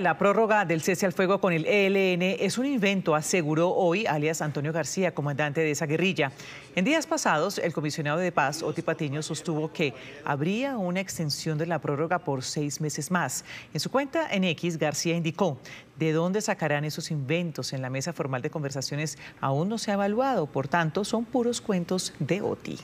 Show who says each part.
Speaker 1: La prórroga del cese al fuego con el ELN es un invento, aseguró hoy alias Antonio García, comandante de esa guerrilla. En días pasados, el comisionado de paz, Oti Patiño, sostuvo que habría una extensión de la prórroga por seis meses más. En su cuenta en X, García indicó, de dónde sacarán esos inventos en la mesa formal de conversaciones aún no se ha evaluado, por tanto, son puros cuentos de Oti.